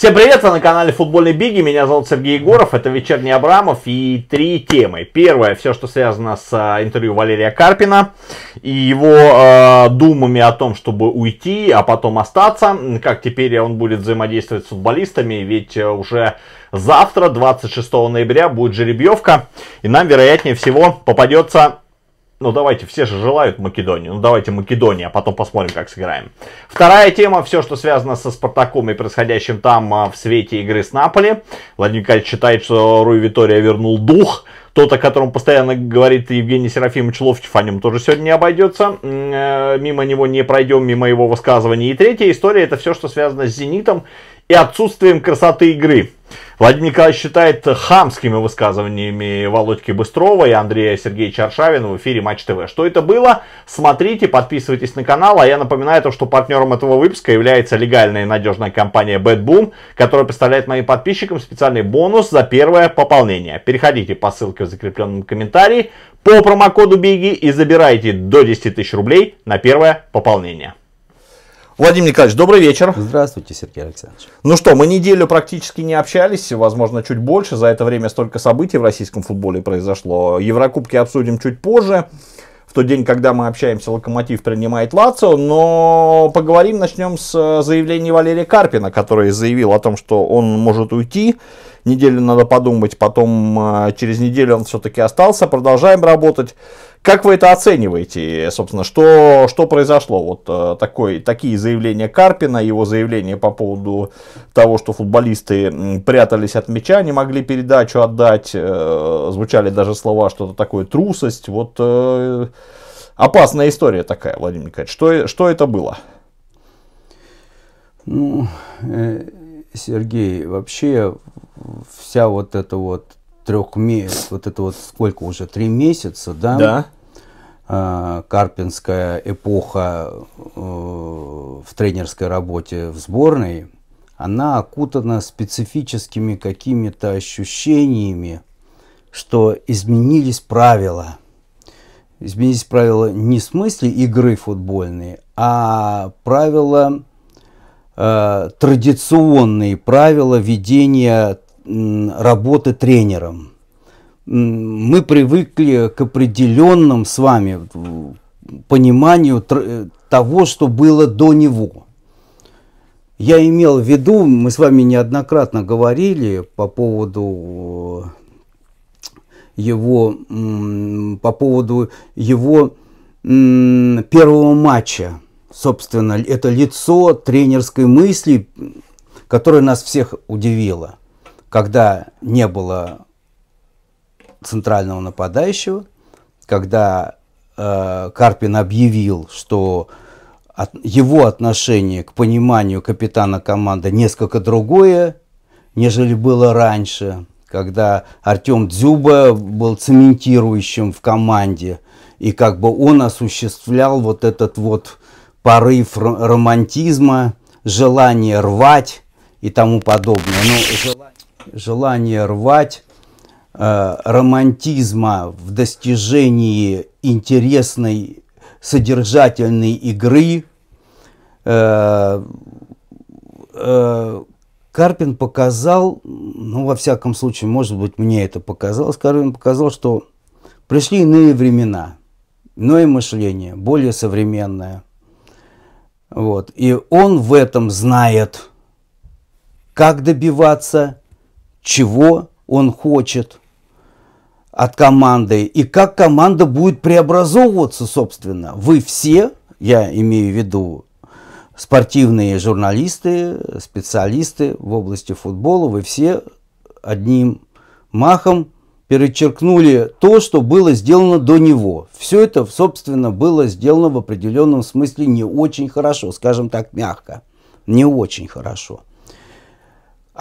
Всем привет, вы на канале Футбольный Биги, меня зовут Сергей Егоров, это Вечерний Абрамов и три темы. Первое, все, что связано с а, интервью Валерия Карпина и его э, думами о том, чтобы уйти, а потом остаться, как теперь он будет взаимодействовать с футболистами, ведь а, уже завтра, 26 ноября, будет жеребьевка, и нам, вероятнее всего, попадется ну давайте, все же желают Македонии, ну давайте Македония, а потом посмотрим, как сыграем. Вторая тема, все, что связано со Спартаком и происходящим там а, в свете игры с Наполи. Владимир Николаевич считает, что Руи Витория вернул дух. Тот, о котором постоянно говорит Евгений Серафимович Ловчев, о нем тоже сегодня не обойдется. Э, мимо него не пройдем, мимо его высказывания. И третья история, это все, что связано с «Зенитом» и отсутствием красоты игры. Владимир Николаевич считает хамскими высказываниями Володьки Быстрова и Андрея Сергеевича Аршавина в эфире Матч ТВ. Что это было? Смотрите, подписывайтесь на канал. А я напоминаю, то, что партнером этого выпуска является легальная и надежная компания BadBoom, которая представляет моим подписчикам специальный бонус за первое пополнение. Переходите по ссылке в закрепленном комментарии по промокоду БЕГИ и забирайте до 10 тысяч рублей на первое пополнение. Владимир Николаевич, добрый вечер. Здравствуйте, Сергей Александрович. Ну что, мы неделю практически не общались, возможно, чуть больше. За это время столько событий в российском футболе произошло. Еврокубки обсудим чуть позже. В тот день, когда мы общаемся, Локомотив принимает Лацио, но поговорим, начнем с э, заявления Валерия Карпина, который заявил о том, что он может уйти. Неделю надо подумать, потом э, через неделю он все-таки остался. Продолжаем работать. Как вы это оцениваете, собственно, что, что произошло? Вот э, такой, такие заявления Карпина, его заявление по поводу того, что футболисты прятались от мяча, не могли передачу отдать, э, звучали даже слова, что-то такое, трусость. Вот э, опасная история такая, Владимир Николаевич. Что, что это было? Ну, Сергей, вообще вся вот эта вот трех месяцев, вот это вот сколько уже, три месяца, да? Да. А, карпинская эпоха э, в тренерской работе в сборной, она окутана специфическими какими-то ощущениями, что изменились правила. Изменились правила не в смысле игры футбольные, а правила э, традиционные правила ведения работы тренером. Мы привыкли к определенным с вами пониманию э, того, что было до него. Я имел в виду, мы с вами неоднократно говорили по поводу э, его, по поводу его первого матча. Собственно, это лицо тренерской мысли, которое нас всех удивило когда не было центрального нападающего, когда э, Карпин объявил, что от, его отношение к пониманию капитана команды несколько другое, нежели было раньше, когда Артем Дзюба был цементирующим в команде, и как бы он осуществлял вот этот вот порыв романтизма, желание рвать и тому подобное. Но ну, желание желание рвать, э, романтизма в достижении интересной содержательной игры. Э, э, Карпин показал, ну, во всяком случае, может быть, мне это показалось, Карпин показал, что пришли иные времена, иное мышление, более современное. Вот. И он в этом знает, как добиваться чего он хочет от команды и как команда будет преобразовываться, собственно. Вы все, я имею в виду спортивные журналисты, специалисты в области футбола, вы все одним махом перечеркнули то, что было сделано до него. Все это, собственно, было сделано в определенном смысле не очень хорошо, скажем так, мягко. Не очень хорошо.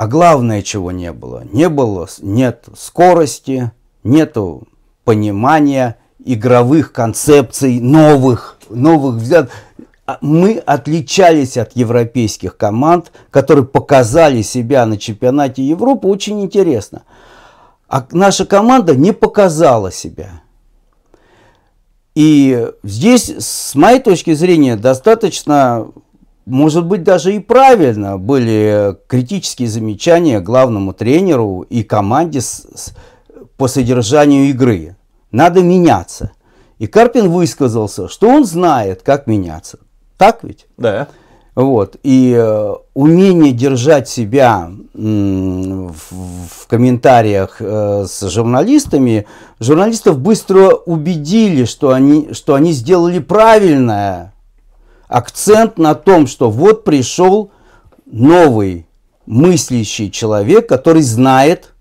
А главное, чего не было, не было, нет скорости, нет понимания игровых концепций, новых, новых взят. А мы отличались от европейских команд, которые показали себя на чемпионате Европы очень интересно. А наша команда не показала себя. И здесь, с моей точки зрения, достаточно может быть, даже и правильно были критические замечания главному тренеру и команде с, с, по содержанию игры. Надо меняться. И Карпин высказался, что он знает, как меняться. Так ведь? Да. Вот. И э, умение держать себя в, в комментариях э, с журналистами, журналистов быстро убедили, что они, что они сделали правильное акцент на том, что вот пришел новый мыслящий человек, который знает,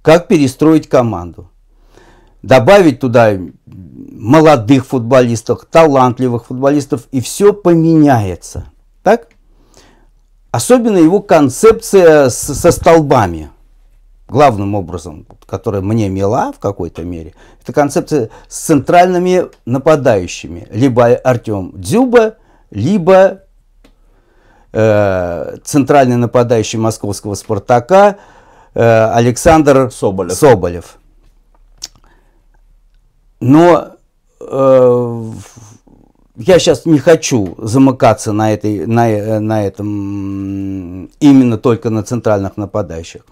как перестроить команду. Добавить туда молодых футболистов, талантливых футболистов, и все поменяется. Так? Особенно его концепция с, со столбами. Главным образом, которая мне мила в какой-то мере, это концепция с центральными нападающими. Либо Артем Дзюба, либо э, центральный нападающий московского «Спартака» э, Александр Соболев. Соболев. Но э, я сейчас не хочу замыкаться на, этой, на, на этом именно только на центральных нападающих.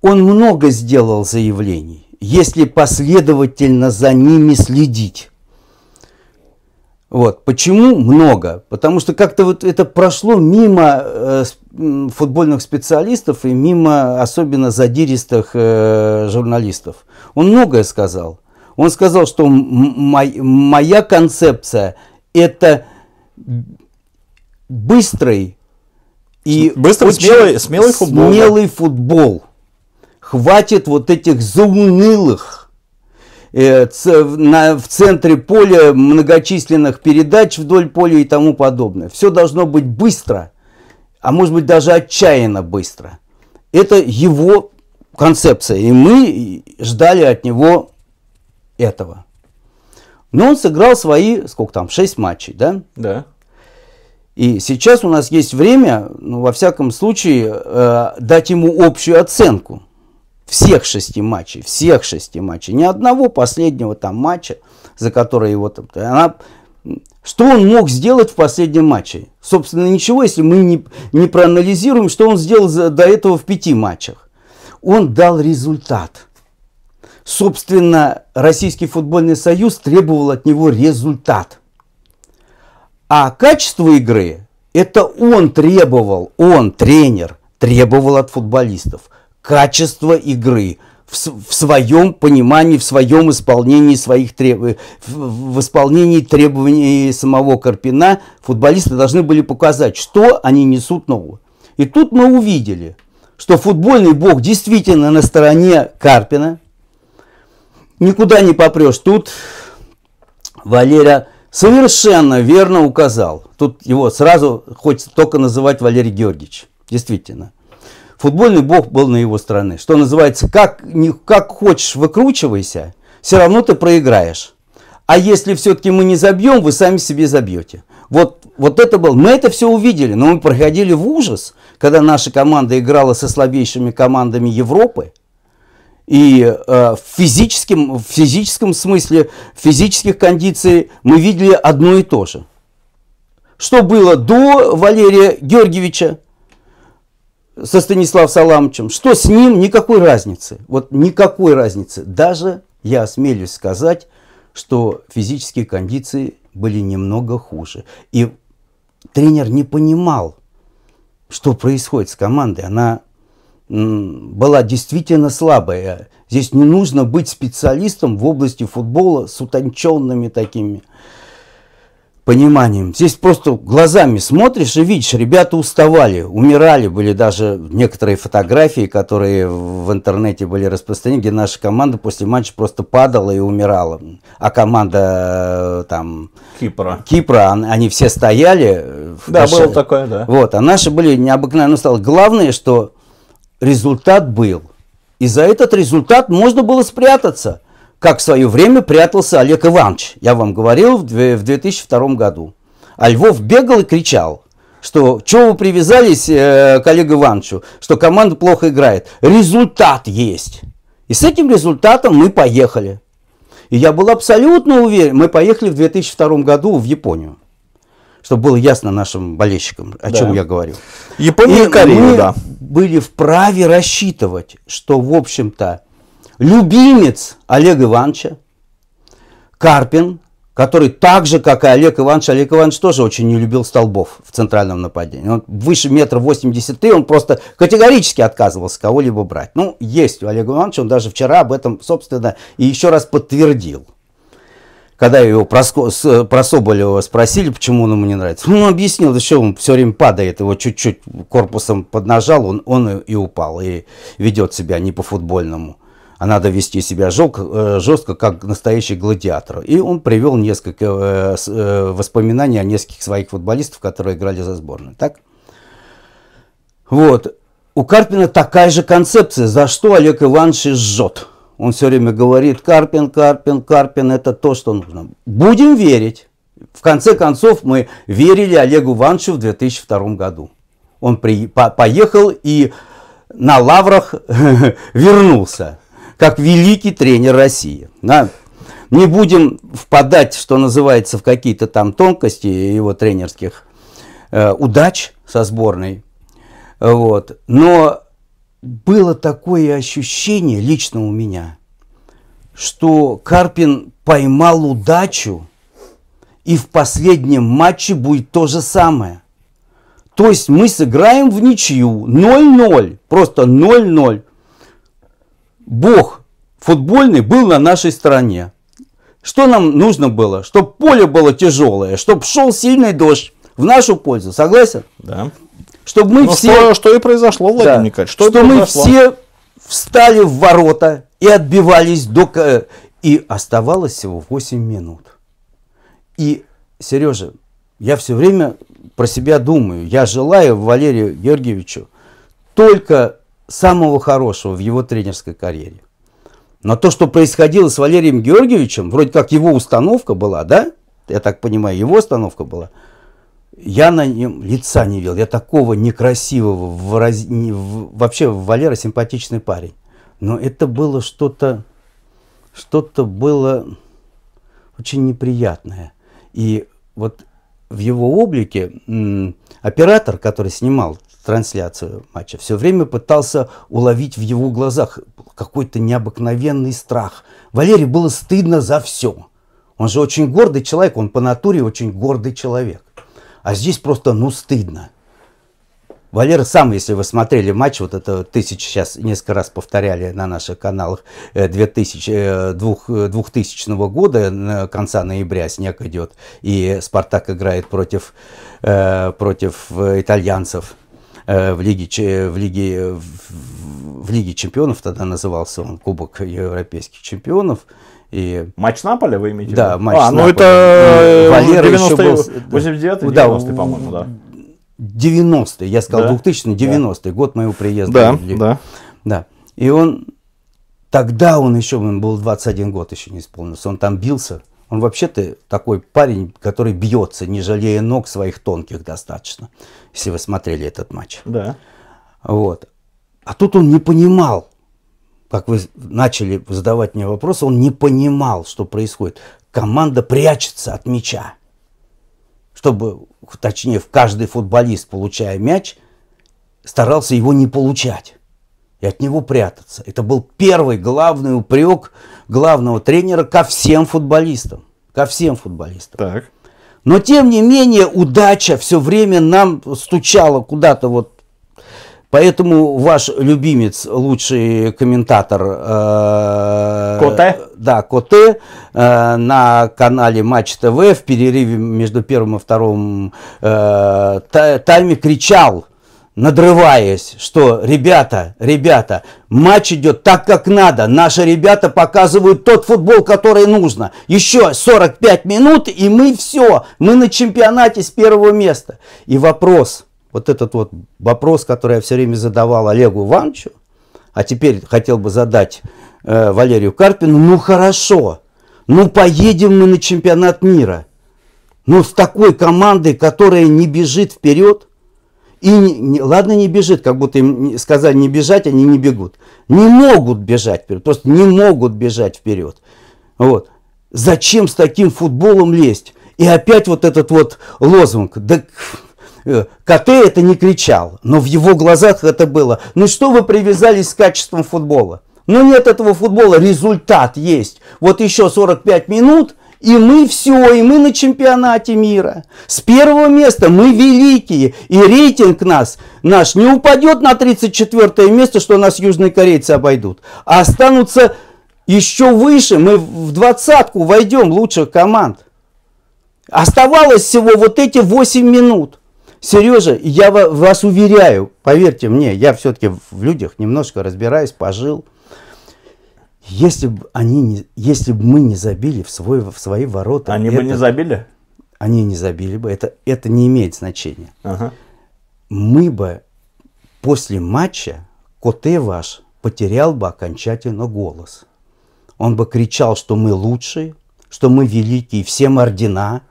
Он много сделал заявлений, если последовательно за ними следить. Вот. Почему много? Потому что как-то вот это прошло мимо э, футбольных специалистов и мимо особенно задиристых э, журналистов. Он многое сказал. Он сказал, что мой, моя концепция это быстрый и быстрый, смелый, смелый футбол. Смелый да? футбол. Хватит вот этих заунылых Э, в центре поля многочисленных передач вдоль поля и тому подобное. Все должно быть быстро, а может быть даже отчаянно быстро. Это его концепция, и мы ждали от него этого. Но он сыграл свои, сколько там, 6 матчей, да? Да. И сейчас у нас есть время, ну, во всяком случае, э, дать ему общую оценку – всех шести матчей, всех шести матчей, ни одного последнего там матча, за который его там, она, что он мог сделать в последнем матче? Собственно, ничего, если мы не, не проанализируем, что он сделал за, до этого в пяти матчах. Он дал результат. Собственно, Российский футбольный союз требовал от него результат. А качество игры, это он требовал, он, тренер, требовал от футболистов – качество игры в, в своем понимании, в своем исполнении своих требований, в исполнении требований самого Карпина футболисты должны были показать, что они несут нового. И тут мы увидели, что футбольный бог действительно на стороне Карпина. Никуда не попрешь. Тут Валерия совершенно верно указал. Тут его сразу хочется только называть Валерий Георгиевич. Действительно футбольный бог был на его стороне. Что называется, как, не, как хочешь выкручивайся, все равно ты проиграешь. А если все-таки мы не забьем, вы сами себе забьете. Вот, вот это было. Мы это все увидели, но мы проходили в ужас, когда наша команда играла со слабейшими командами Европы. И э, в, физическом, в физическом смысле, в физических кондиций мы видели одно и то же. Что было до Валерия Георгиевича, со Станиславом Саламовичем, что с ним, никакой разницы. Вот никакой разницы. Даже, я осмелюсь сказать, что физические кондиции были немного хуже. И тренер не понимал, что происходит с командой. Она была действительно слабая. Здесь не нужно быть специалистом в области футбола с утонченными такими пониманием. Здесь просто глазами смотришь и видишь, ребята уставали, умирали. Были даже некоторые фотографии, которые в интернете были распространены, где наша команда после матча просто падала и умирала. А команда э, там... Кипра. Кипра, они все стояли. Э, да, наши, было такое, да. Вот, а наши были необыкновенно. Ну, главное, что результат был. И за этот результат можно было спрятаться как в свое время прятался Олег Иванович, я вам говорил, в 2002 году. А Львов бегал и кричал, что чего вы привязались э, к Олегу Ивановичу, что команда плохо играет. Результат есть. И с этим результатом мы поехали. И я был абсолютно уверен, мы поехали в 2002 году в Японию. Чтобы было ясно нашим болельщикам, о да. чем я говорю. Япония и, Корея, мы да. были вправе рассчитывать, что, в общем-то, любимец Олега Ивановича, Карпин, который так же, как и Олег Иванович, Олег Иванович тоже очень не любил столбов в центральном нападении. Он выше метра восемьдесят три, он просто категорически отказывался кого-либо брать. Ну, есть у Олега Ивановича, он даже вчера об этом, собственно, и еще раз подтвердил. Когда его про, про Соболева спросили, почему он ему не нравится, он объяснил, да что он все время падает, его чуть-чуть корпусом поднажал, он, он и упал, и ведет себя не по-футбольному а надо вести себя жестко, э, жестко как настоящий гладиатор. И он привел несколько э, э, воспоминаний о нескольких своих футболистов, которые играли за сборную. Так? Вот. У Карпина такая же концепция, за что Олег Иванович жжет. Он все время говорит, Карпин, Карпин, Карпин, это то, что нужно. Будем верить. В конце концов, мы верили Олегу Ивановичу в 2002 году. Он при, по, поехал и на лаврах вернулся как великий тренер России. Да? Не будем впадать, что называется, в какие-то там тонкости его тренерских э, удач со сборной. Вот. Но было такое ощущение лично у меня, что Карпин поймал удачу, и в последнем матче будет то же самое. То есть мы сыграем в ничью 0-0, просто 0-0. Бог футбольный был на нашей стороне. Что нам нужно было? Чтобы поле было тяжелое, чтобы шел сильный дождь в нашу пользу. Согласен? Да. Чтобы мы Но ну, все... Что, что и произошло, Владимир да. Николаевич. Что, что мы все встали в ворота и отбивались до... Э, и оставалось всего 8 минут. И, Сережа, я все время про себя думаю. Я желаю Валерию Георгиевичу только самого хорошего в его тренерской карьере. Но то, что происходило с Валерием Георгиевичем, вроде как его установка была, да? Я так понимаю, его установка была. Я на нем лица не видел. Я такого некрасивого, враз... не... вообще Валера симпатичный парень. Но это было что-то, что-то было очень неприятное. И вот в его облике оператор, который снимал трансляцию матча. Все время пытался уловить в его глазах какой-то необыкновенный страх. Валерий было стыдно за все. Он же очень гордый человек, он по натуре очень гордый человек. А здесь просто, ну, стыдно. Валера сам, если вы смотрели матч, вот это тысяч сейчас несколько раз повторяли на наших каналах 2000, э, 2000 э, э, года, конца ноября снег идет, и Спартак играет против, против итальянцев. Э, в Лиге, в Лиге, в Лиге чемпионов, тогда назывался он Кубок европейских чемпионов, и... Матч Наполи вы имеете? Да, матч а, Наполи. ну это э, Валера 90 еще был... 89 да, 90 по-моему, да. 90 я сказал да? 2000 90 да. год моего приезда. Да, в Лигу. да. Да, и он... Тогда он еще, он был 21 год еще не исполнился, он там бился. Он вообще-то такой парень, который бьется, не жалея ног своих тонких достаточно, если вы смотрели этот матч. Да. Вот. А тут он не понимал, как вы начали задавать мне вопросы, он не понимал, что происходит. Команда прячется от мяча. Чтобы, точнее, каждый футболист, получая мяч, старался его не получать и от него прятаться. Это был первый главный упрек главного тренера ко всем футболистам. Ко всем футболистам. Так. Но тем не менее удача все время нам стучала куда-то вот. Поэтому ваш любимец, лучший комментатор э, Коте, да, Коте э, на канале Матч ТВ в перерыве между первым и вторым э, тайме кричал – надрываясь, что ребята, ребята, матч идет так, как надо. Наши ребята показывают тот футбол, который нужно. Еще 45 минут, и мы все, мы на чемпионате с первого места. И вопрос, вот этот вот вопрос, который я все время задавал Олегу Ивановичу, а теперь хотел бы задать э, Валерию Карпину, ну хорошо, ну поедем мы на чемпионат мира. ну с такой командой, которая не бежит вперед, и не, ладно, не бежит, как будто им сказали не бежать, они не бегут. Не могут бежать вперед, просто не могут бежать вперед. Вот. Зачем с таким футболом лезть? И опять вот этот вот лозунг. Да э, КТ это не кричал, но в его глазах это было. Ну что вы привязались с качеством футбола? Ну нет этого футбола, результат есть. Вот еще 45 минут – и мы все, и мы на чемпионате мира. С первого места мы великие. И рейтинг нас, наш не упадет на 34 место, что нас южные корейцы обойдут. А останутся еще выше. Мы в двадцатку войдем лучших команд. Оставалось всего вот эти 8 минут. Сережа, я вас уверяю, поверьте мне, я все-таки в людях немножко разбираюсь, пожил – если бы они не, если бы мы не забили в, свой, в свои ворота, они это, бы не забили? Они не забили бы. Это это не имеет значения. Ага. Мы бы после матча Коте ваш потерял бы окончательно голос. Он бы кричал, что мы лучшие, что мы великие, всем ордена,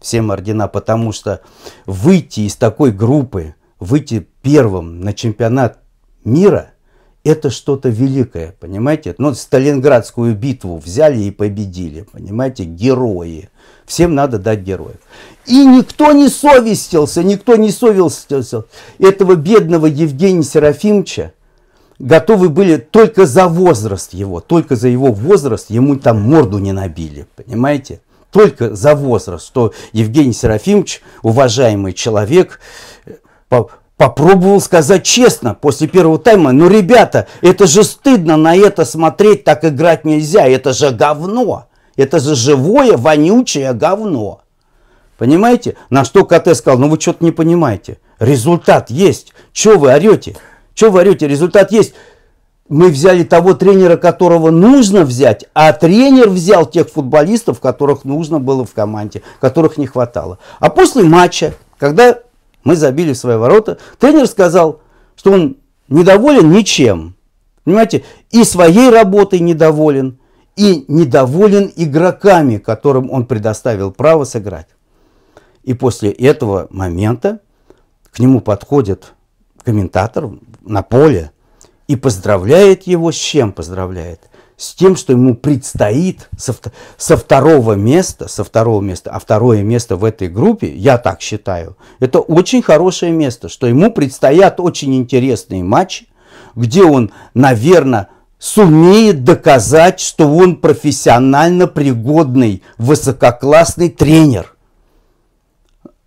всем ордена, потому что выйти из такой группы, выйти первым на чемпионат мира это что-то великое, понимаете? Ну, Сталинградскую битву взяли и победили, понимаете? Герои. Всем надо дать героев. И никто не совестился, никто не совестился. Этого бедного Евгения Серафимовича готовы были только за возраст его, только за его возраст ему там морду не набили, понимаете? Только за возраст, что Евгений Серафимович, уважаемый человек, попробовал сказать честно после первого тайма, ну, ребята, это же стыдно на это смотреть, так играть нельзя, это же говно, это же живое, вонючее говно. Понимаете? На что КТ сказал, ну вы что-то не понимаете. Результат есть. Чего вы орете? Чего вы орете? Результат есть. Мы взяли того тренера, которого нужно взять, а тренер взял тех футболистов, которых нужно было в команде, которых не хватало. А после матча, когда мы забили в свои ворота. Тренер сказал, что он недоволен ничем. Понимаете, и своей работой недоволен, и недоволен игроками, которым он предоставил право сыграть. И после этого момента к нему подходит комментатор на поле и поздравляет его с чем поздравляет? с тем, что ему предстоит со, со второго места, со второго места, а второе место в этой группе, я так считаю, это очень хорошее место, что ему предстоят очень интересные матчи, где он, наверное, сумеет доказать, что он профессионально пригодный, высококлассный тренер.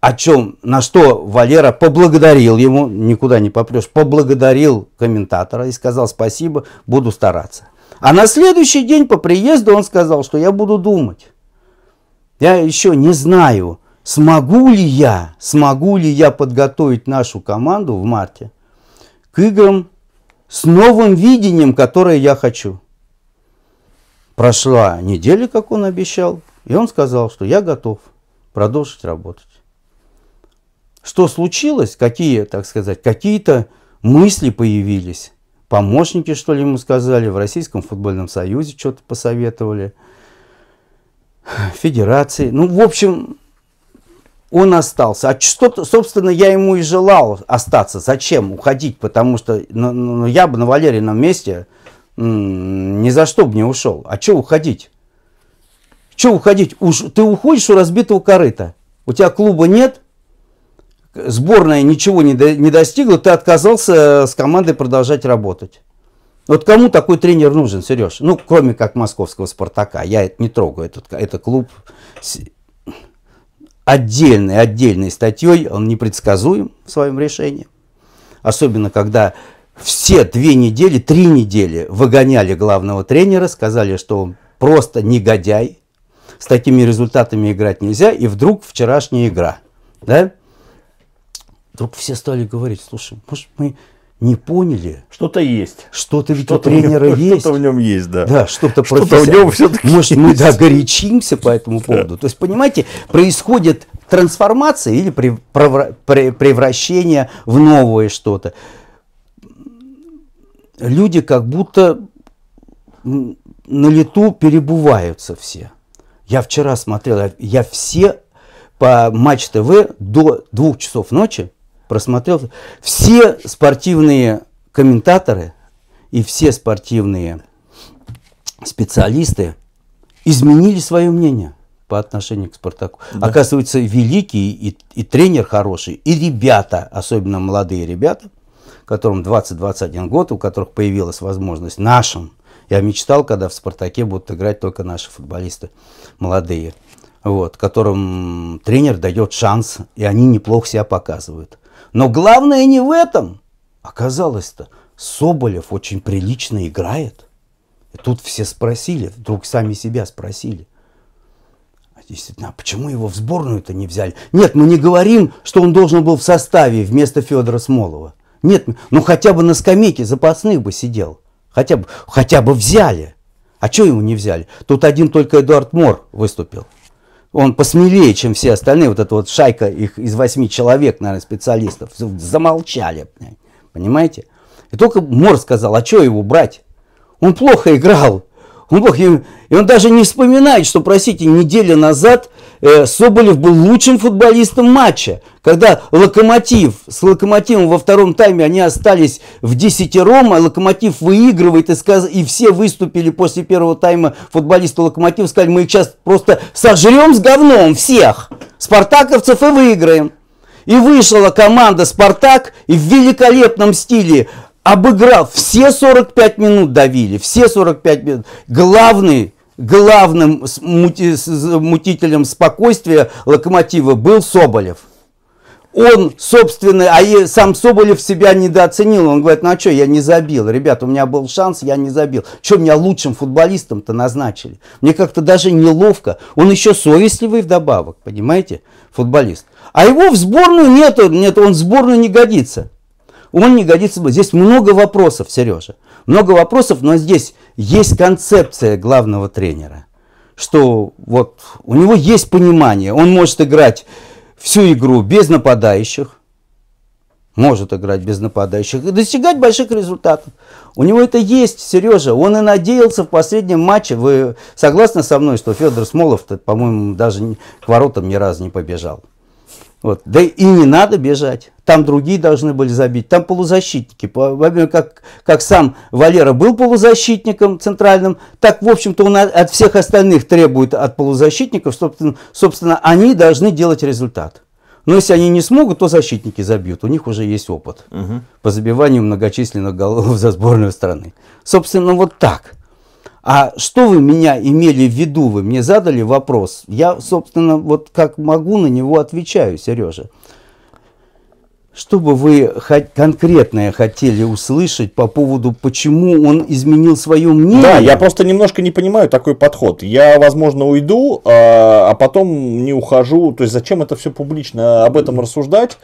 О чем, на что Валера поблагодарил ему, никуда не попрешь, поблагодарил комментатора и сказал спасибо, буду стараться. А на следующий день по приезду он сказал, что я буду думать. Я еще не знаю, смогу ли я, смогу ли я подготовить нашу команду в марте к играм с новым видением, которое я хочу. Прошла неделя, как он обещал, и он сказал, что я готов продолжить работать. Что случилось? Какие, так сказать, какие-то мысли появились? помощники, что ли, ему сказали, в Российском футбольном союзе что-то посоветовали, федерации. Ну, в общем, он остался. А что, собственно, я ему и желал остаться. Зачем уходить? Потому что ну, ну, ну я бы на Валерином месте ни за что бы не ушел. А что уходить? Что уходить? Уж, ты уходишь у разбитого корыта. У тебя клуба нет, сборная ничего не, до, не достигла, ты отказался э, с командой продолжать работать. Вот кому такой тренер нужен, Сереж? Ну, кроме как московского «Спартака». Я это не трогаю. Этот, этот клуб с отдельной, отдельной статьей. Он непредсказуем в своем решении. Особенно, когда все две недели, три недели выгоняли главного тренера, сказали, что он просто негодяй, с такими результатами играть нельзя, и вдруг вчерашняя игра. Да? Вдруг все стали говорить, слушай, может мы не поняли. Что-то есть. Что-то ведь что у тренера нем, есть. Что-то в нем есть, да. Да, что-то Что-то в нем все-таки Может, есть. мы да, горячимся по этому поводу. То есть, понимаете, происходит трансформация или превращение в новое что-то. Люди как будто на лету перебываются все. Я вчера смотрел, я все по Матч ТВ до двух часов ночи просмотрел, все спортивные комментаторы и все спортивные специалисты изменили свое мнение по отношению к «Спартаку». Да. Оказывается, великий и, и тренер хороший, и ребята, особенно молодые ребята, которым 20-21 год, у которых появилась возможность нашим. Я мечтал, когда в «Спартаке» будут играть только наши футболисты молодые, вот, которым тренер дает шанс, и они неплохо себя показывают. Но главное не в этом. Оказалось-то, Соболев очень прилично играет. И тут все спросили, вдруг сами себя спросили. А действительно, а почему его в сборную-то не взяли? Нет, мы не говорим, что он должен был в составе вместо Федора Смолова. Нет, ну хотя бы на скамейке запасных бы сидел. Хотя бы, хотя бы взяли. А что его не взяли? Тут один только Эдуард Мор выступил он посмелее, чем все остальные, вот эта вот шайка их из восьми человек, наверное, специалистов, замолчали, понимаете? И только Мор сказал, а что его брать? Он плохо играл, он плохо, и он даже не вспоминает, что, простите, неделю назад Э, Соболев был лучшим футболистом матча. Когда Локомотив с Локомотивом во втором тайме они остались в десятером, а Локомотив выигрывает и, сказ... и все выступили после первого тайма футболисты Локомотива, сказали, мы их сейчас просто сожрем с говном всех, спартаковцев и выиграем. И вышла команда «Спартак» и в великолепном стиле, обыграл все 45 минут давили, все 45 минут. Главный главным мутителем спокойствия локомотива был Соболев. Он, собственно, а сам Соболев себя недооценил. Он говорит, ну а что, я не забил. ребята? у меня был шанс, я не забил. Что меня лучшим футболистом-то назначили? Мне как-то даже неловко. Он еще совестливый вдобавок, понимаете, футболист. А его в сборную нету, нет, он в сборную не годится. Он не годится. Здесь много вопросов, Сережа. Много вопросов, но здесь есть концепция главного тренера, что вот у него есть понимание, он может играть всю игру без нападающих, может играть без нападающих и достигать больших результатов. У него это есть, Сережа. Он и надеялся в последнем матче. Вы согласны со мной, что Федор Смолов, по-моему, даже к воротам ни разу не побежал? Вот. Да и не надо бежать. Там другие должны были забить. Там полузащитники. Как, как сам Валера был полузащитником центральным, так, в общем-то, он от всех остальных требует от полузащитников. Собственно, собственно, они должны делать результат. Но если они не смогут, то защитники забьют. У них уже есть опыт угу. по забиванию многочисленных голов за сборную страны. Собственно, вот так. А что вы меня имели в виду? Вы мне задали вопрос. Я, собственно, вот как могу на него отвечаю, Сережа. Что бы вы конкретное хотели услышать по поводу, почему он изменил свое мнение? Да, я просто немножко не понимаю такой подход. Я, возможно, уйду, а, а потом не ухожу. То есть зачем это все публично об этом рассуждать?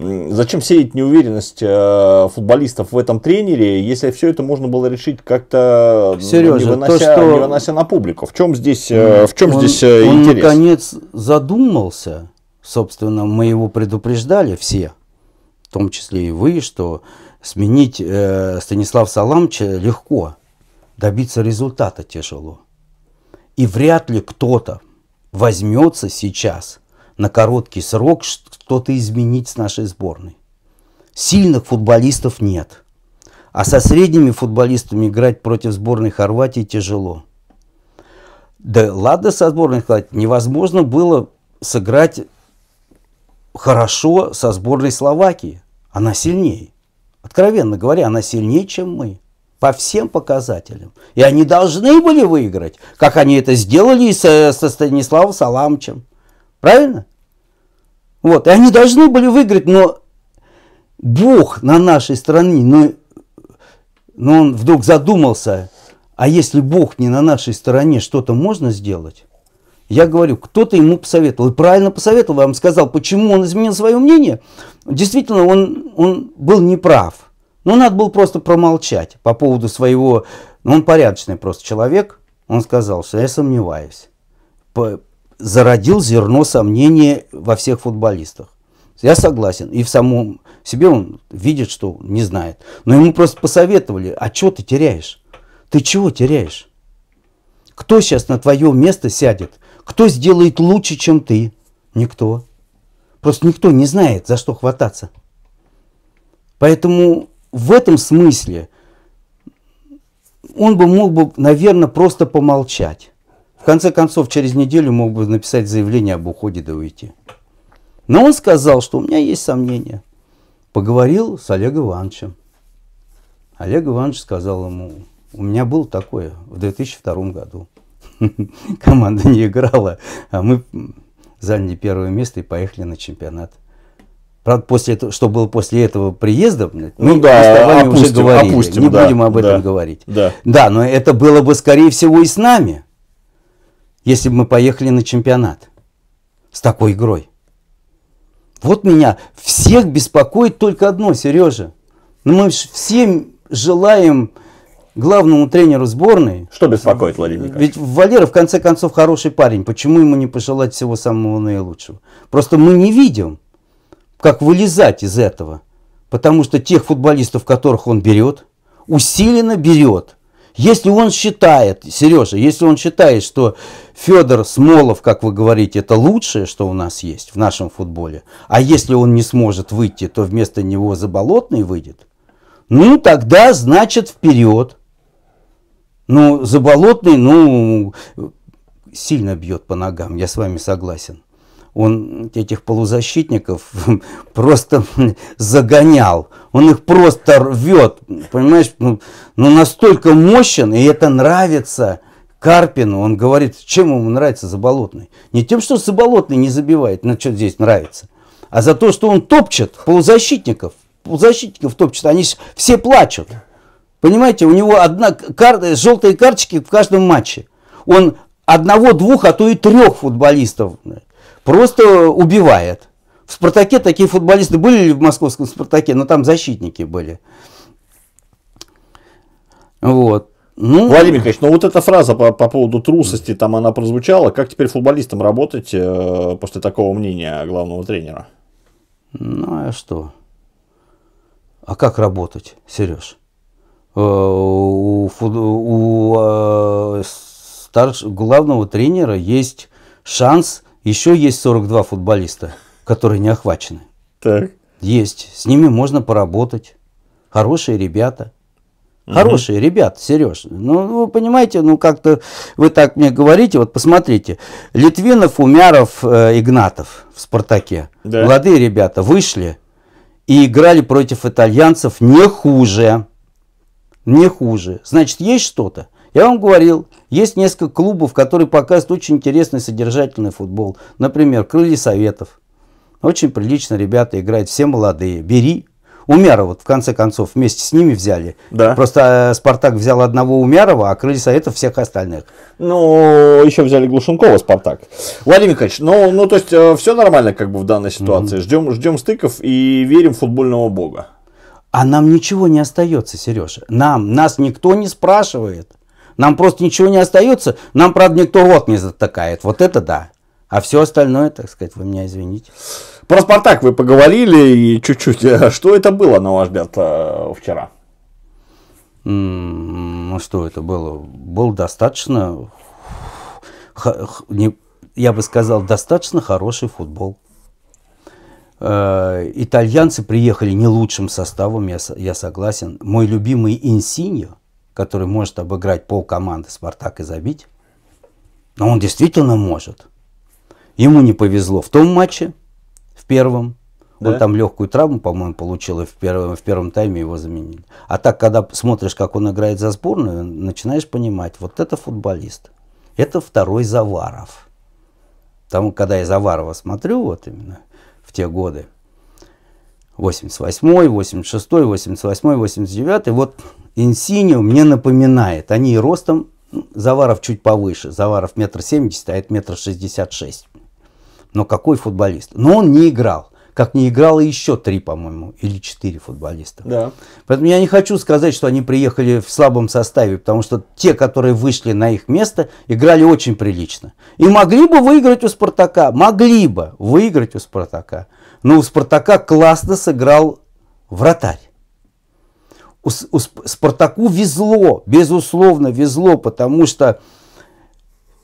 Зачем сеять неуверенность э, футболистов в этом тренере, если все это можно было решить как-то Сережа, не, вынося, то, что... не вынося на публику? В чем здесь, э, в чем он, здесь э, интерес? Он наконец задумался, собственно, мы его предупреждали все, в том числе и вы, что сменить э, Станислав Саламча легко, добиться результата тяжело. И вряд ли кто-то возьмется сейчас на короткий срок что-то изменить с нашей сборной. Сильных футболистов нет. А со средними футболистами играть против сборной Хорватии тяжело. Да ладно со сборной Хорватии. Невозможно было сыграть хорошо со сборной Словакии. Она сильнее. Откровенно говоря, она сильнее, чем мы. По всем показателям. И они должны были выиграть, как они это сделали со, со Станиславом Саламчем. Правильно? Вот, и они должны были выиграть, но Бог на нашей стороне, но, но он вдруг задумался, а если Бог не на нашей стороне, что-то можно сделать? Я говорю, кто-то ему посоветовал. И правильно посоветовал, я вам сказал, почему он изменил свое мнение. Действительно, он, он был неправ. Но надо было просто промолчать по поводу своего... Ну, он порядочный просто человек. Он сказал, что я сомневаюсь зародил зерно сомнения во всех футболистах. Я согласен. И в самом себе он видит, что не знает. Но ему просто посоветовали, а чего ты теряешь? Ты чего теряешь? Кто сейчас на твое место сядет? Кто сделает лучше, чем ты? Никто. Просто никто не знает, за что хвататься. Поэтому в этом смысле он бы мог бы, наверное, просто помолчать конце концов, через неделю мог бы написать заявление об уходе да уйти. Но он сказал, что у меня есть сомнения. Поговорил с Олегом Ивановичем. Олег Иванович сказал ему, у меня было такое в 2002 году. Команда не играла, а мы заняли первое место и поехали на чемпионат. Правда, после этого, что было после этого приезда, ну, мы да, с тобой уже говорили. Опустим, не да, будем об этом да, говорить. Да. да, но это было бы, скорее всего, и с нами если бы мы поехали на чемпионат с такой игрой. Вот меня всех беспокоит только одно, Сережа. Но ну, мы всем желаем главному тренеру сборной... Что беспокоит, Владимир Николаевич? Ведь Валера, в конце концов, хороший парень. Почему ему не пожелать всего самого наилучшего? Просто мы не видим, как вылезать из этого. Потому что тех футболистов, которых он берет, усиленно берет, если он считает, Сережа, если он считает, что Федор Смолов, как вы говорите, это лучшее, что у нас есть в нашем футболе, а если он не сможет выйти, то вместо него Заболотный выйдет, ну тогда значит вперед. Ну, Заболотный, ну, сильно бьет по ногам, я с вами согласен он этих полузащитников просто загонял. Он их просто рвет, понимаешь, ну, ну настолько мощен, и это нравится Карпину. Он говорит, чем ему нравится Заболотный? Не тем, что Заболотный не забивает, на что здесь нравится, а за то, что он топчет полузащитников. Полузащитников топчет, они все плачут. Понимаете, у него одна карта, желтые карточки в каждом матче. Он одного, двух, а то и трех футболистов просто убивает. В «Спартаке» такие футболисты были в московском «Спартаке», но там защитники были. Вот. Ну, Владимир Николаевич, ну вот эта фраза по, по поводу трусости, там она прозвучала. Как теперь футболистам работать э, после такого мнения главного тренера? Ну, а что? А как работать, Сереж? Э, у, у, у э, старш, главного тренера есть шанс еще есть 42 футболиста, которые не охвачены. Так. Есть. С ними можно поработать. Хорошие ребята. Хорошие угу. ребята, Сереж. Ну, вы понимаете, ну как-то вы так мне говорите, вот посмотрите. Литвинов, Умяров, э, Игнатов в «Спартаке». Да. Молодые ребята вышли и играли против итальянцев не хуже. Не хуже. Значит, есть что-то. Я вам говорил, есть несколько клубов, которые показывают очень интересный содержательный футбол. Например, «Крылья Советов». Очень прилично ребята играют, все молодые. Бери. вот в конце концов, вместе с ними взяли. Да. Просто э, «Спартак» взял одного Умярова, а «Крылья Советов» всех остальных. Ну, еще взяли Глушенкова «Спартак». Владимир Николаевич, ну, ну то есть, э, все нормально как бы в данной ситуации. Mm-hmm. Ждем, ждем стыков и верим в футбольного бога. А нам ничего не остается, Сережа. Нам, нас никто не спрашивает. Нам просто ничего не остается. Нам, правда, никто рот не затыкает. Вот это да. А все остальное, так сказать, вы меня извините. Про «Спартак» вы поговорили и чуть-чуть. А что это было, на ваш взгляд, э, вчера? Ну, что это было? Было достаточно, я бы сказал, достаточно хороший футбол. Э, итальянцы приехали не лучшим составом, я, я согласен. Мой любимый Инсиньо, который может обыграть пол команды «Спартак» и забить. Но он действительно может. Ему не повезло в том матче, в первом. Да? Он там легкую травму, по-моему, получил, и в первом, в первом тайме его заменили. А так, когда смотришь, как он играет за сборную, начинаешь понимать, вот это футболист. Это второй Заваров. Там, когда я Заварова смотрю, вот именно в те годы, 88, 86, 88, 89. Вот Инсинио мне напоминает. Они ростом, Заваров чуть повыше. Заваров метр семьдесят, а это метр шестьдесят шесть. Но какой футболист? Но он не играл. Как не играло еще три, по-моему, или четыре футболиста. Да. Поэтому я не хочу сказать, что они приехали в слабом составе, потому что те, которые вышли на их место, играли очень прилично. И могли бы выиграть у Спартака, могли бы выиграть у Спартака но у Спартака классно сыграл вратарь. У, у Спартаку везло, безусловно, везло, потому что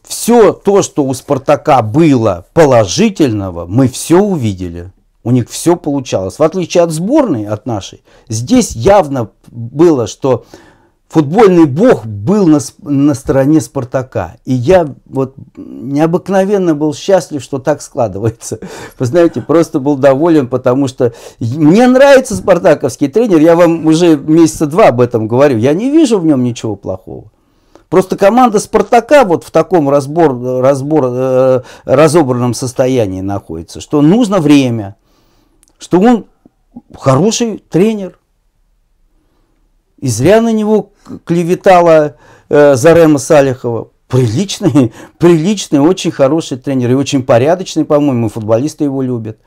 все то, что у Спартака было положительного, мы все увидели. У них все получалось. В отличие от сборной, от нашей, здесь явно было, что футбольный бог был на, на стороне Спартака. И я вот необыкновенно был счастлив, что так складывается. Вы знаете, просто был доволен, потому что мне нравится спартаковский тренер. Я вам уже месяца два об этом говорю. Я не вижу в нем ничего плохого. Просто команда Спартака вот в таком разбор, разбор, э, разобранном состоянии находится, что нужно время, что он хороший тренер. И зря на него клеветала э, Зарема Салихова. Приличный, приличный, очень хороший тренер и очень порядочный, по-моему, футболисты его любят.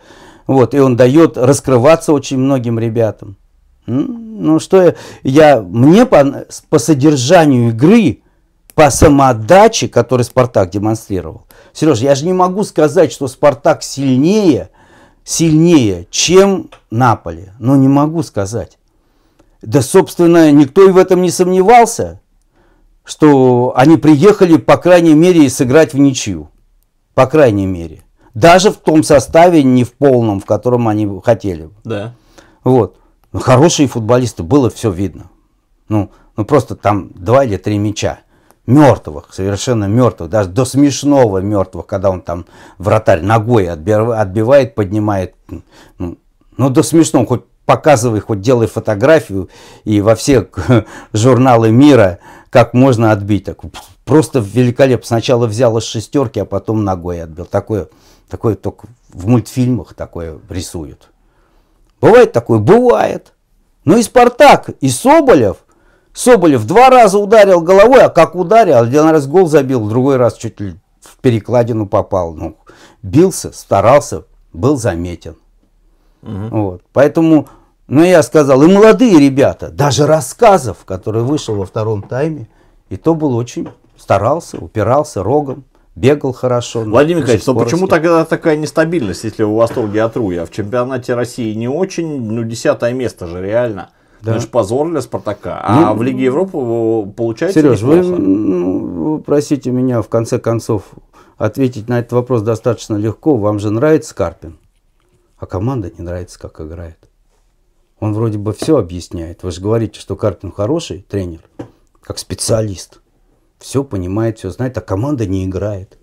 Вот, и он дает раскрываться очень многим ребятам. Ну, что я, я мне по, по содержанию игры, по самоотдаче, который Спартак демонстрировал. Сереж, я же не могу сказать, что Спартак сильнее, сильнее, чем Наполе. Ну, не могу сказать. Да, собственно, никто и в этом не сомневался, что они приехали, по крайней мере, и сыграть в ничью. По крайней мере. Даже в том составе, не в полном, в котором они хотели. Да. Вот. Но ну, хорошие футболисты, было все видно. Ну, ну просто там два или три мяча. Мертвых, совершенно мертвых, даже до смешного мертвых, когда он там вратарь ногой отбивает, поднимает. Ну, ну до смешного, хоть показывай, хоть делай фотографию, и во все журналы мира, как можно отбить. Так, просто великолепно. Сначала взял из шестерки, а потом ногой отбил. Такое, такое только в мультфильмах такое рисуют. Бывает такое? Бывает. Но и Спартак, и Соболев, Соболев два раза ударил головой, а как ударил, один раз гол забил, другой раз чуть ли в перекладину попал. Ну, бился, старался, был заметен. Угу. Вот. Поэтому, ну я сказал, и молодые ребята, даже рассказов, который вышел во втором тайме, и то был очень, старался, упирался рогом, бегал хорошо. Владимир Николаевич, почему тогда такая нестабильность, если у Восторге отруя, а в чемпионате России не очень, ну десятое место же реально. Да. Это же позор для Спартака. А ну, в Лиге Европы получается Сереж, вы ну, просите меня в конце концов ответить на этот вопрос достаточно легко. Вам же нравится Карпин? а команда не нравится, как играет. Он вроде бы все объясняет. Вы же говорите, что Карпин хороший тренер, как специалист. Все понимает, все знает, а команда не играет.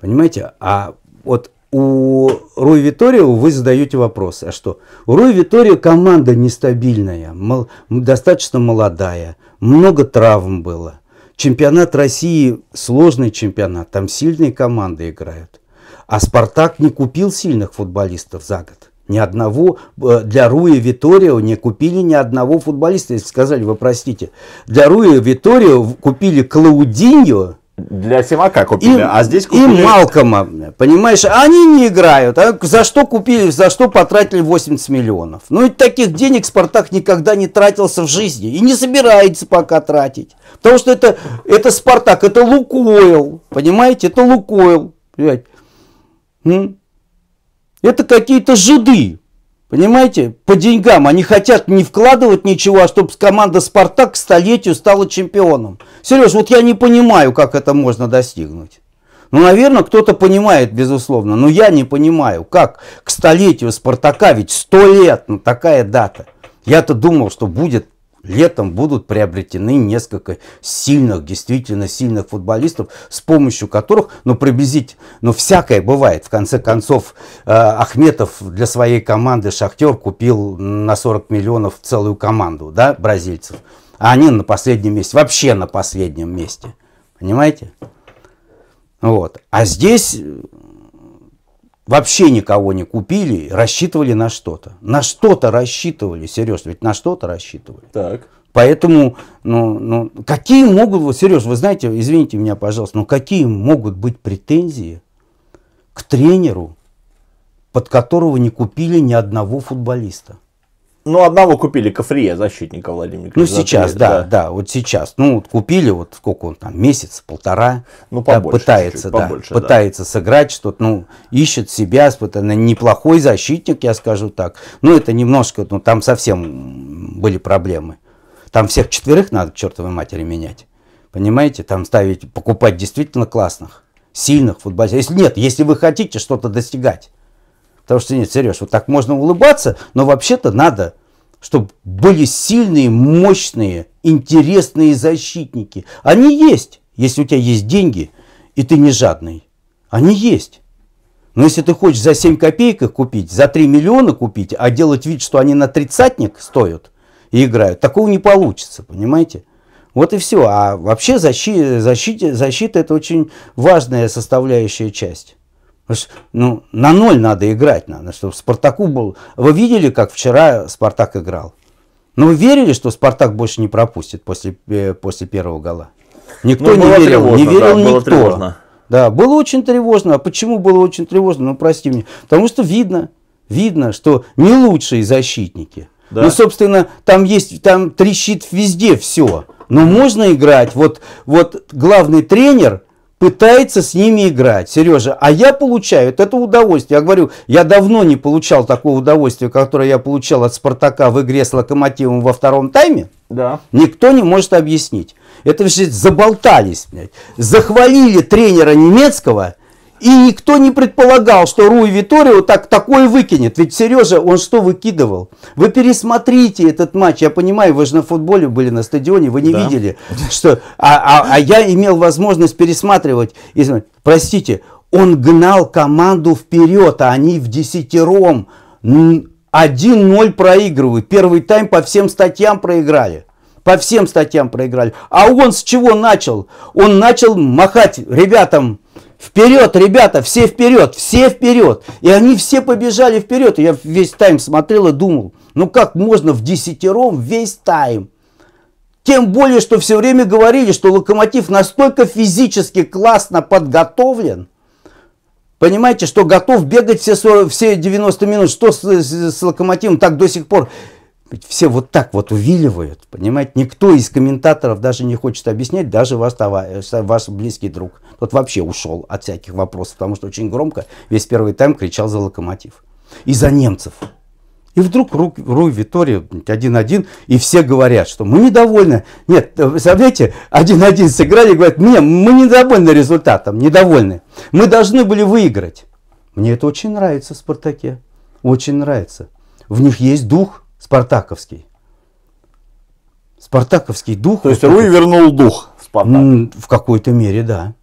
Понимаете? А вот у Руи Виторио вы задаете вопрос, а что? У Руи Виторио команда нестабильная, мол, достаточно молодая, много травм было. Чемпионат России сложный чемпионат, там сильные команды играют. А «Спартак» не купил сильных футболистов за год. Ни одного, э, для Руи Виторио не купили ни одного футболиста, если сказали, вы простите. Для Руи Виторио купили Клаудиньо, для Симака купили, и, а здесь купили... И Малкома, понимаешь, они не играют. А за что купили, за что потратили 80 миллионов? Ну и таких денег Спартак никогда не тратился в жизни. И не собирается пока тратить. Потому что это, это Спартак, это Лукойл, понимаете, это Лукойл. Понимаете? Это какие-то жуды, понимаете, по деньгам. Они хотят не вкладывать ничего, а чтобы команда «Спартак» к столетию стала чемпионом. Сереж, вот я не понимаю, как это можно достигнуть. Ну, наверное, кто-то понимает, безусловно, но я не понимаю, как к столетию «Спартака» ведь сто лет, ну, такая дата. Я-то думал, что будет летом будут приобретены несколько сильных, действительно сильных футболистов, с помощью которых, ну, приблизить, ну, всякое бывает. В конце концов, э, Ахметов для своей команды «Шахтер» купил на 40 миллионов целую команду, да, бразильцев. А они на последнем месте, вообще на последнем месте. Понимаете? Вот. А здесь вообще никого не купили, рассчитывали на что-то. На что-то рассчитывали, Сереж, ведь на что-то рассчитывали. Так. Поэтому, ну, ну, какие могут, вот, Сереж, вы знаете, извините меня, пожалуйста, но какие могут быть претензии к тренеру, под которого не купили ни одного футболиста? Ну, одного купили Кафрия, защитника Владимира Ну, сейчас, да, да, да, вот сейчас. Ну, вот купили, вот сколько он там, месяц, полтора. Ну, побольше, да, пытается, чуть -чуть, да, побольше, пытается сыграть что-то, ну, ищет себя, это неплохой защитник, я скажу так. Ну, это немножко, ну, там совсем были проблемы. Там всех четверых надо к чертовой матери менять. Понимаете, там ставить, покупать действительно классных, сильных футболистов. Если нет, если вы хотите что-то достигать. Потому что, нет, Сереж, вот так можно улыбаться, но вообще-то надо, чтобы были сильные, мощные, интересные защитники. Они есть, если у тебя есть деньги, и ты не жадный. Они есть. Но если ты хочешь за 7 копеек их купить, за 3 миллиона купить, а делать вид, что они на тридцатник стоят и играют, такого не получится, понимаете? Вот и все. А вообще защита, защита, защита это очень важная составляющая часть. Ну, на ноль надо играть, надо, чтобы Спартаку был... Вы видели, как вчера Спартак играл? Но ну, вы верили, что Спартак больше не пропустит после, э, после первого гола? Никто ну, не верил, не верил да, никто. тревожно. Да, было очень тревожно. А почему было очень тревожно? Ну, прости меня. Потому что видно, видно, что не лучшие защитники. Да. Ну, собственно, там есть, там трещит везде все. Но можно играть. Вот, вот главный тренер пытается с ними играть. Сережа, а я получаю это удовольствие. Я говорю, я давно не получал такого удовольствия, которое я получал от «Спартака» в игре с «Локомотивом» во втором тайме. Да. Никто не может объяснить. Это все заболтались, блядь. Захвалили тренера немецкого, и никто не предполагал, что Руи Виторио так, такой выкинет. Ведь Сережа, он что выкидывал? Вы пересмотрите этот матч. Я понимаю, вы же на футболе были на стадионе, вы не да. видели. Что, а, а, а я имел возможность пересматривать. И, простите, он гнал команду вперед, а они в десятером 1-0 проигрывают. Первый тайм по всем статьям проиграли. По всем статьям проиграли. А он с чего начал? Он начал махать ребятам Вперед, ребята, все вперед, все вперед. И они все побежали вперед. я весь тайм смотрел и думал, ну как можно в десятером весь тайм? Тем более, что все время говорили, что Локомотив настолько физически классно подготовлен, понимаете, что готов бегать все, 40, все 90 минут. Что с, с, с Локомотивом так до сих пор все вот так вот увиливают, понимаете? Никто из комментаторов даже не хочет объяснять, даже ваш, товарищ, э, ваш близкий друг. Тот вообще ушел от всяких вопросов, потому что очень громко весь первый тайм кричал за локомотив. И за немцев. И вдруг Ру, Руй Витория 1-1, и все говорят, что мы недовольны. Нет, э, представляете, 1-1 сыграли говорят, не, мы недовольны результатом, недовольны. Мы должны были выиграть. Мне это очень нравится в «Спартаке». Очень нравится. В них есть дух, спартаковский. Спартаковский дух. То есть Руи который... вернул дух Спартака? В какой-то мере, да.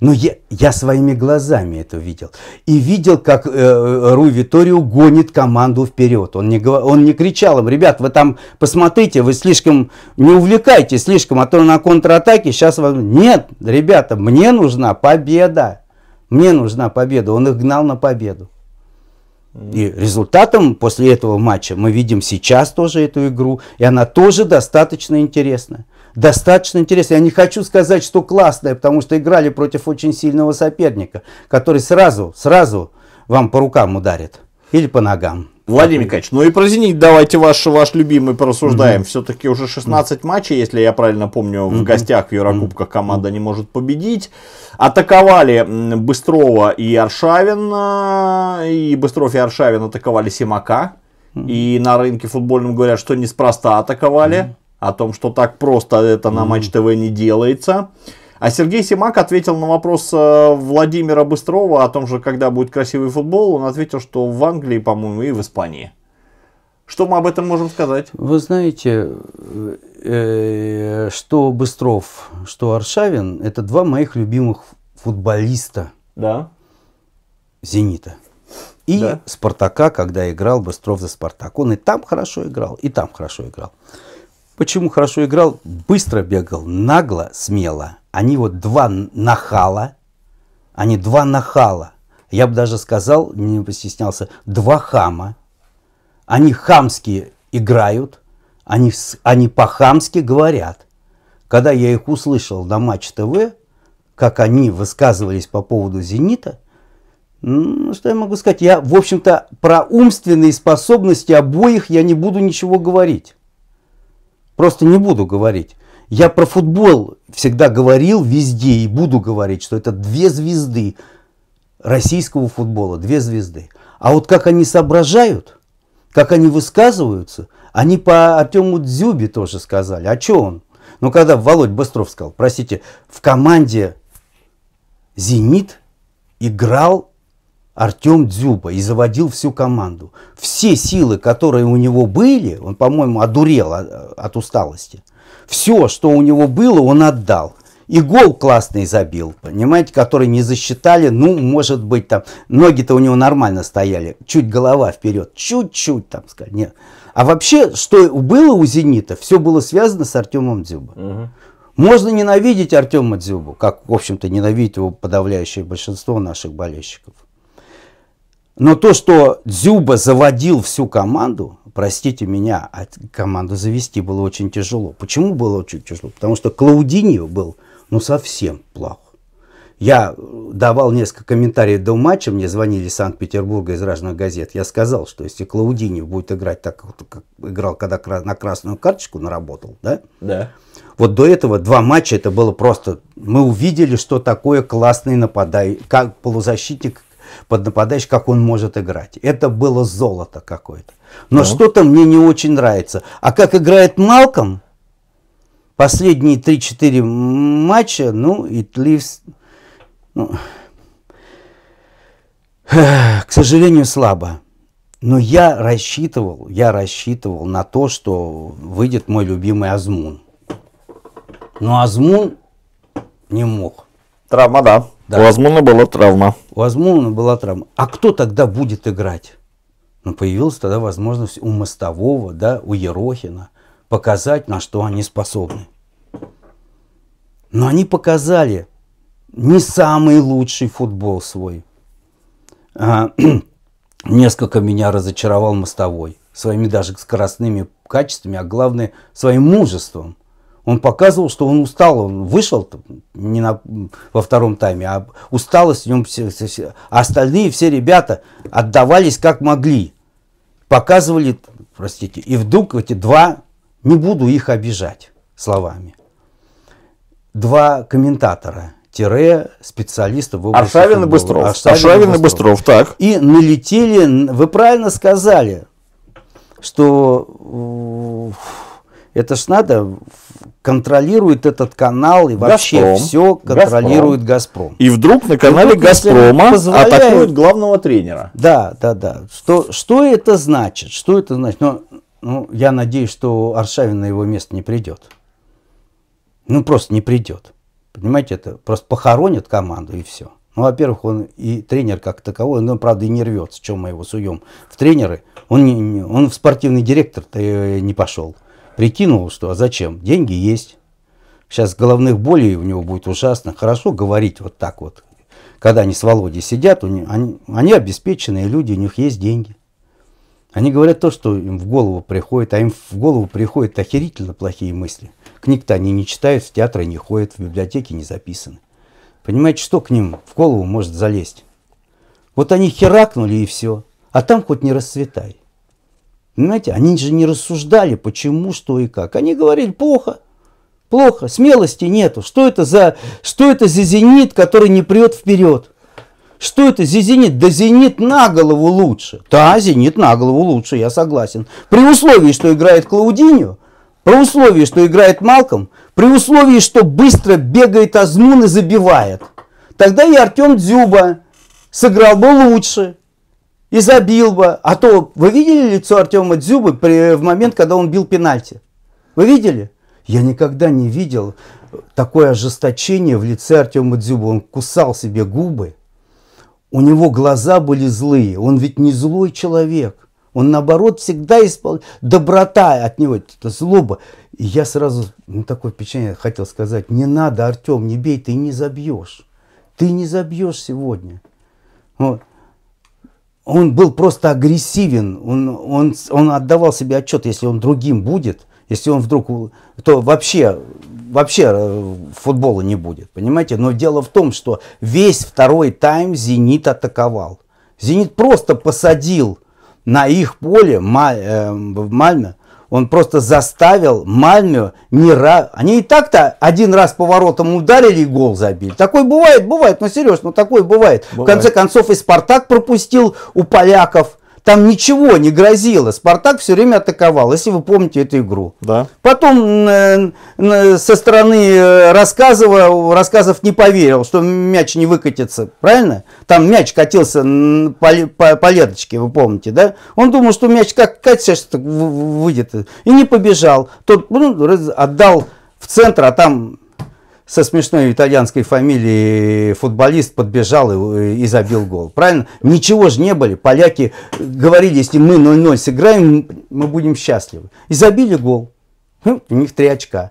Но я, я своими глазами это видел. И видел, как э, Руй Виторио гонит команду вперед. Он не, он не кричал им, ребят, вы там посмотрите, вы слишком не увлекайтесь слишком, а то на контратаке сейчас вам... Нет, ребята, мне нужна победа. Мне нужна победа. Он их гнал на победу. И результатом после этого матча мы видим сейчас тоже эту игру, и она тоже достаточно интересная. Достаточно интересная. Я не хочу сказать, что классная, потому что играли против очень сильного соперника, который сразу, сразу вам по рукам ударит или по ногам. Владимир Николаевич, ну и про «Зенит» давайте ваш, ваш любимый порассуждаем. Mm-hmm. Все-таки уже 16 mm-hmm. матчей, если я правильно помню, в mm-hmm. гостях в Еврокубках команда не может победить. Атаковали Быстрова и Аршавин, и Быстров и Аршавин атаковали Симака. И на рынке футбольном говорят, что неспроста атаковали, о том, что так просто это на Матч ТВ не делается. А Сергей Симак ответил на вопрос э, Владимира Быстрова о том же, когда будет красивый футбол. Он ответил, что в Англии, по-моему, и в Испании. Что мы об этом можем сказать? Вы знаете, э, э, что Быстров, что Аршавин, это два моих любимых футболиста. Да. Зенита. И да. Спартака, когда играл Быстров за Спартак. Он и там хорошо играл, и там хорошо играл. Почему хорошо играл? Быстро бегал, нагло, смело. Они вот два нахала, они два нахала. Я бы даже сказал, не постеснялся, два хама. Они хамски играют, они, они по-хамски говорят. Когда я их услышал на Матч ТВ, как они высказывались по поводу «Зенита», ну, что я могу сказать? Я, в общем-то, про умственные способности обоих я не буду ничего говорить просто не буду говорить. Я про футбол всегда говорил везде и буду говорить, что это две звезды российского футбола, две звезды. А вот как они соображают, как они высказываются, они по Артему Дзюбе тоже сказали. А что он? Ну, когда Володь Быстров сказал, простите, в команде «Зенит» играл Артем Дзюба и заводил всю команду. Все силы, которые у него были, он, по-моему, одурел от, от усталости. Все, что у него было, он отдал. И гол классный забил, понимаете, который не засчитали. Ну, может быть, там ноги-то у него нормально стояли. Чуть голова вперед, чуть-чуть там, сказать, нет. А вообще, что было у «Зенита», все было связано с Артемом Дзюба. Угу. Можно ненавидеть Артема Дзюбу, как, в общем-то, ненавидит его подавляющее большинство наших болельщиков. Но то, что Дзюба заводил всю команду, простите меня, а команду завести было очень тяжело. Почему было очень тяжело? Потому что Клаудинио был ну совсем плох. Я давал несколько комментариев до матча, мне звонили из Санкт-Петербурга из разных газет. Я сказал, что если Клаудини будет играть так, как играл, когда на красную карточку наработал, да? Да. Вот до этого два матча это было просто... Мы увидели, что такое классный нападающий, как полузащитник, под нападающий, как он может играть. Это было золото какое-то. Но да. Ну. что-то мне не очень нравится. А как играет Малком, последние 3-4 матча, ну, и Ливс, ну, к сожалению, слабо. Но я рассчитывал, я рассчитывал на то, что выйдет мой любимый Азмун. Но Азмун не мог. Травма, да. Да. Возможно, была травма. Возможно, была травма. А кто тогда будет играть? Ну, появилась тогда возможность у Мостового, да, у Ерохина показать, на что они способны. Но они показали не самый лучший футбол свой. А, несколько меня разочаровал Мостовой своими даже скоростными качествами, а главное своим мужеством. Он показывал, что он устал, он вышел не на, во втором тайме, а усталость в нем все, все, все. А остальные все ребята отдавались как могли. Показывали, простите, и вдруг эти два, не буду их обижать словами, два комментатора, тире специалиста в области Аршавин и Быстров. Аршавин, Аршавин и Быстров. Быстров, так. И налетели, вы правильно сказали, что это ж надо, контролирует этот канал и вообще Газпром, все контролирует Газпром. Газпром. И вдруг на канале вдруг, Газпрома позволяют... атакуют главного тренера. Да, да, да. Что, что это значит? Что это значит? Ну, ну, я надеюсь, что Аршавин на его место не придет. Ну, просто не придет. Понимаете, это просто похоронят команду и все. Ну, во-первых, он и тренер как таковой, но, правда, и не рвется, чем мы его суем в тренеры. Он, не, он в спортивный директор-то э, не пошел. Прикинул, что а зачем? Деньги есть. Сейчас головных болей у него будет ужасно. Хорошо говорить вот так вот. Когда они с Володей сидят, у них, они, они обеспеченные люди, у них есть деньги. Они говорят то, что им в голову приходит, а им в голову приходят охерительно плохие мысли. Книг-то они не читают, в театры не ходят, в библиотеке не записаны. Понимаете, что к ним в голову может залезть? Вот они херакнули и все, а там хоть не расцветай. Понимаете, они же не рассуждали, почему, что и как. Они говорили, плохо, плохо, смелости нету. Что это за, что это за зенит, который не прет вперед? Что это за зенит? Да зенит на голову лучше. Да, зенит на голову лучше, я согласен. При условии, что играет Клаудиньо, при условии, что играет Малком, при условии, что быстро бегает Азмун и забивает. Тогда и Артем Дзюба сыграл бы лучше и забил бы. А то вы видели лицо Артема Дзюбы при, в момент, когда он бил пенальти? Вы видели? Я никогда не видел такое ожесточение в лице Артема Дзюбы. Он кусал себе губы. У него глаза были злые. Он ведь не злой человек. Он, наоборот, всегда исполняет. Доброта от него, это злоба. И я сразу ну, такое впечатление хотел сказать. Не надо, Артем, не бей, ты не забьешь. Ты не забьешь сегодня. Вот он был просто агрессивен, он, он, он отдавал себе отчет, если он другим будет, если он вдруг, то вообще, вообще э, футбола не будет, понимаете? Но дело в том, что весь второй тайм «Зенит» атаковал. «Зенит» просто посадил на их поле в э, Мальме он просто заставил Мальмио не раз... Они и так-то один раз поворотом ударили и гол забили. Такое бывает, бывает. Ну, Сереж, ну такое бывает. бывает. В конце концов и Спартак пропустил у поляков. Там ничего не грозило. Спартак все время атаковал, если вы помните эту игру. Да. Потом э, э, со стороны э, рассказова, рассказов не поверил, что мяч не выкатится. Правильно? Там мяч катился по, по, по ленточке, вы помните, да? Он думал, что мяч как катится, что выйдет. И не побежал. Тот ну, отдал в центр, а там со смешной итальянской фамилией футболист подбежал и, э, и забил гол. Правильно? Ничего же не были. Поляки говорили, если мы 0-0 сыграем, мы будем счастливы. И забили гол. Ну, у них три очка.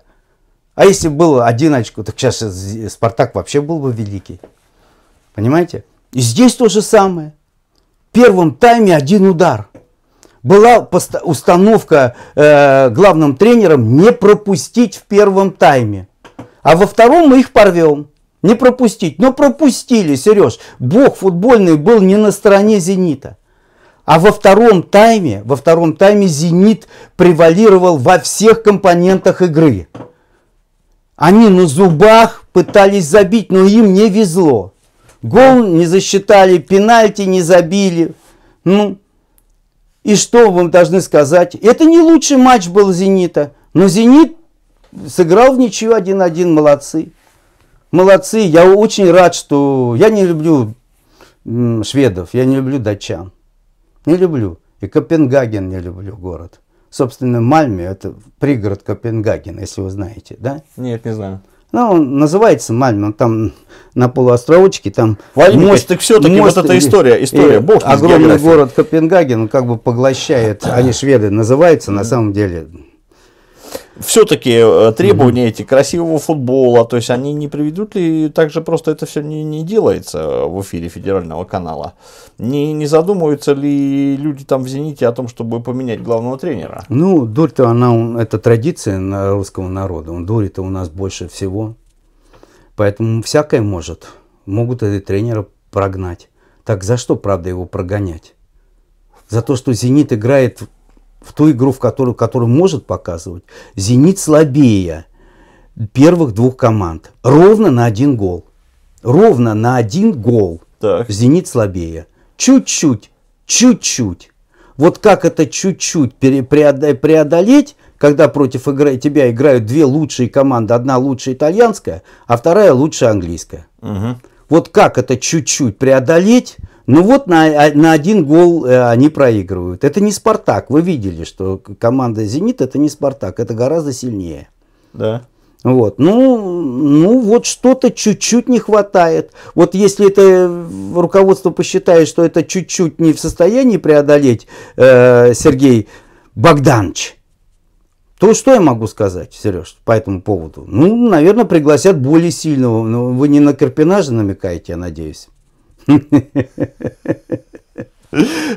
А если было один очко, так сейчас Спартак вообще был бы великий. Понимаете? И здесь то же самое. В первом тайме один удар. Была установка э, главным тренером не пропустить в первом тайме а во втором мы их порвем. Не пропустить. Но пропустили, Сереж. Бог футбольный был не на стороне «Зенита». А во втором тайме, во втором тайме «Зенит» превалировал во всех компонентах игры. Они на зубах пытались забить, но им не везло. Гол не засчитали, пенальти не забили. Ну, и что вам должны сказать? Это не лучший матч был «Зенита», но «Зенит» сыграл в ничью 1-1, молодцы. Молодцы, я очень рад, что я не люблю шведов, я не люблю датчан. Не люблю. И Копенгаген не люблю город. Собственно, Мальме это пригород Копенгагена, если вы знаете, да? Нет, не знаю. Ну, он называется Мальме, он там на полуостровочке, там Владимир, мост, так все-таки мост, вот эта история, история, и, бог Огромный город Копенгаген, он как бы поглощает, они шведы называются, на самом деле все-таки э, требования mm-hmm. эти красивого футбола, то есть они не приведут ли, также просто это все не, не делается в эфире федерального канала. Не, не задумываются ли люди там в «Зените» о том, чтобы поменять главного тренера? Ну, дурь-то она, это традиция на русского народа, дури-то у нас больше всего, поэтому всякое может, могут и тренера прогнать. Так за что, правда, его прогонять? За то, что «Зенит» играет в ту игру, в которую, которую может показывать, «Зенит» слабее первых двух команд. Ровно на один гол. Ровно на один гол так. «Зенит» слабее. Чуть-чуть, чуть-чуть. Вот как это чуть-чуть преодолеть, когда против игры, тебя играют две лучшие команды, одна лучшая итальянская, а вторая лучшая английская. Угу. Вот как это чуть-чуть преодолеть, ну вот на, а, на один гол э, они проигрывают. Это не Спартак. Вы видели, что команда Зенит это не Спартак, это гораздо сильнее. Да. Вот. Ну, ну вот что-то чуть-чуть не хватает. Вот если это руководство посчитает, что это чуть-чуть не в состоянии преодолеть э, Сергей Богданович, то что я могу сказать, Сереж, по этому поводу? Ну, наверное, пригласят более сильного. Ну, вы не на Карпина же намекаете, я надеюсь.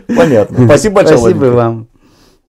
Понятно. Спасибо большое. Спасибо вам.